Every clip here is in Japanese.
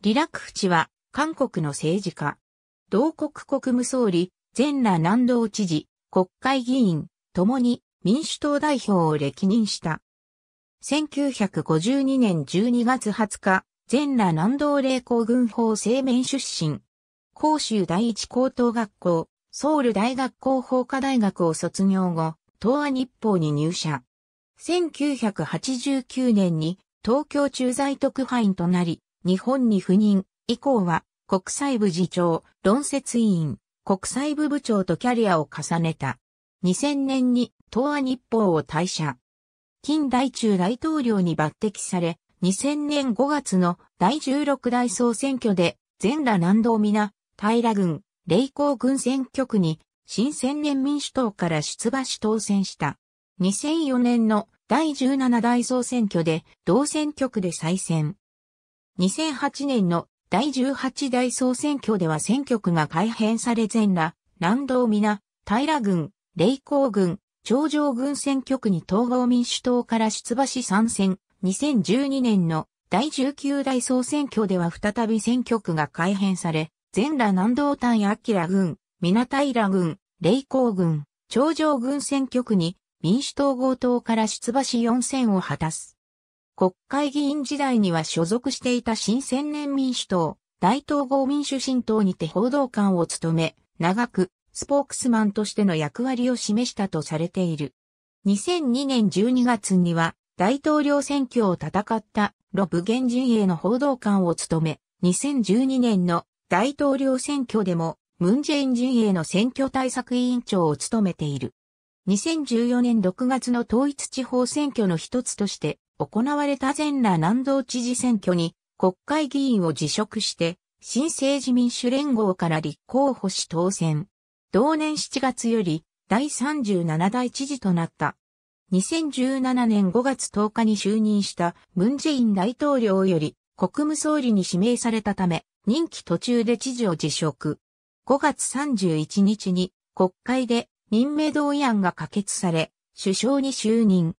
リラクフチは、韓国の政治家。同国国務総理、全羅南道知事、国会議員、共に民主党代表を歴任した。1952年12月20日、全羅南道霊光軍法青面出身。広州第一高等学校、ソウル大学校法科大学を卒業後、東亜日報に入社。1989年に東京駐在特派員となり、日本に赴任、以降は、国際部次長、論説委員、国際部部長とキャリアを重ねた。2000年に東亜日報を退社。近代中大統領に抜擢され、2000年5月の第16代総選挙で、全羅南道皆、平郡、霊光軍選挙区に、新千年民主党から出馬し当選した。2004年の第17代総選挙で、同選挙区で再選。2008年の第18代総選挙では選挙区が改編され全羅、南道皆、平郡、霊光郡、長城郡選挙区に統合民主党から出馬し参戦。2012年の第19代総選挙では再び選挙区が改編され、全羅南道単明郡、皆平郡、霊光郡、長城郡選挙区に民主党合党から出馬し4選を果たす。国会議員時代には所属していた新千年民主党、大統合民主新党にて報道官を務め、長く、スポークスマンとしての役割を示したとされている。2002年12月には、大統領選挙を戦ったロブゲン陣営の報道官を務め、2012年の大統領選挙でも、ムンジェイン陣営の選挙対策委員長を務めている。2014年6月の統一地方選挙の一つとして、行われた全羅南道知事選挙に国会議員を辞職して、新政治民主連合から立候補し当選。同年7月より第37代知事となった。2017年5月10日に就任したムンジェイン大統領より国務総理に指名されたため、任期途中で知事を辞職。5月31日に国会で任命同意案が可決され、首相に就任。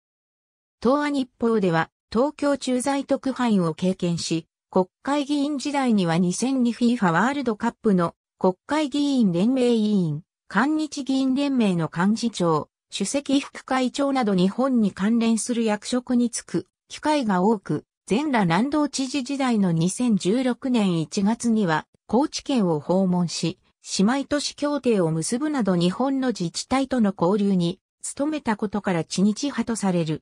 東亜日報では、東京駐在特派員を経験し、国会議員時代には 2002FIFA ワールドカップの国会議員連盟委員、韓日議員連盟の幹事長、主席副会長など日本に関連する役職に就く機会が多く、全羅南道知事時代の2016年1月には高知県を訪問し、姉妹都市協定を結ぶなど日本の自治体との交流に努めたことから知日派とされる。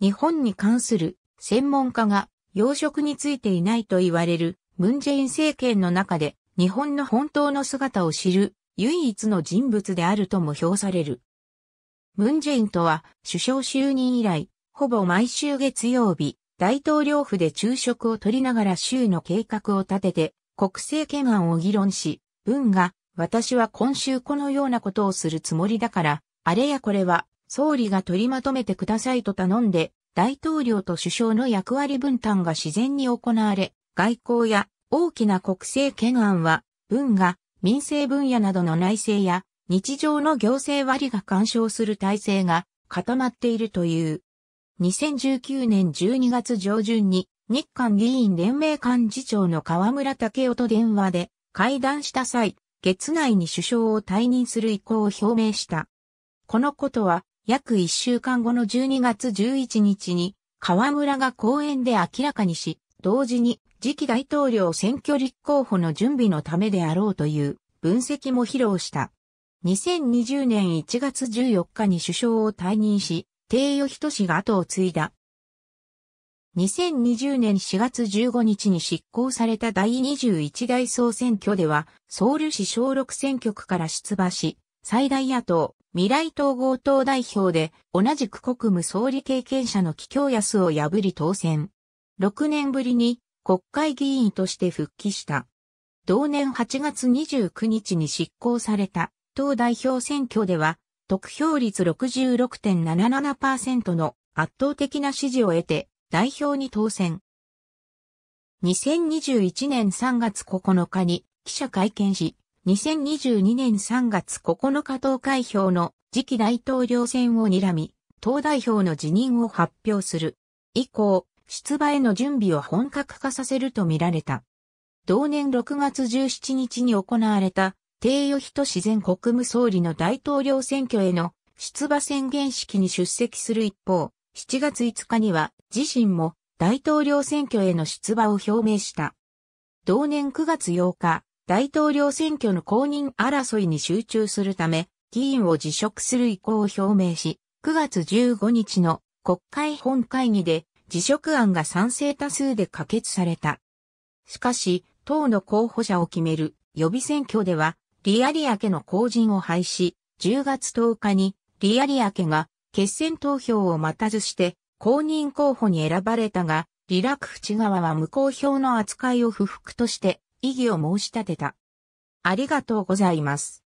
日本に関する専門家が養殖についていないと言われるムンジェイン政権の中で日本の本当の姿を知る唯一の人物であるとも評される。ムンジェインとは首相就任以来、ほぼ毎週月曜日、大統領府で昼食をとりながら州の計画を立てて、国政懸案を議論し、文が、私は今週このようなことをするつもりだから、あれやこれは総理が取りまとめてくださいと頼んで、大統領と首相の役割分担が自然に行われ、外交や大きな国政懸案は、文が民政分野などの内政や日常の行政割が干渉する体制が固まっているという。2019年12月上旬に日韓議員連盟幹事長の河村武夫と電話で会談した際、月内に首相を退任する意向を表明した。このことは約1週間後の12月11日に、河村が講演で明らかにし、同時に次期大統領選挙立候補の準備のためであろうという分析も披露した。2020年1月14日に首相を退任し、低与人氏が後を継いだ。2020年4月15日に執行された第21代総選挙では、ソウル市小6選挙区から出馬し、最大野党、未来統合党代表で、同じく国務総理経験者の紀京康を破り当選。6年ぶりに国会議員として復帰した。同年8月29日に執行された党代表選挙では、得票率66.77%の圧倒的な支持を得て代表に当選。2021年3月9日に記者会見し、2022年3月9日投開票の次期大統領選を睨み、党代表の辞任を発表する。以降、出馬への準備を本格化させるとみられた。同年6月17日に行われた、低与人自然国務総理の大統領選挙への出馬宣言式に出席する一方、7月5日には自身も大統領選挙への出馬を表明した。同年9月8日、大統領選挙の公認争いに集中するため、議員を辞職する意向を表明し、9月15日の国会本会議で辞職案が賛成多数で可決された。しかし、党の候補者を決める予備選挙では、リアリア家の公人を廃止、10月10日にリアリア家が決選投票を待たずして公認候補に選ばれたが、リラクフチ側は無効票の扱いを不服として異議を申し立てた。ありがとうございます。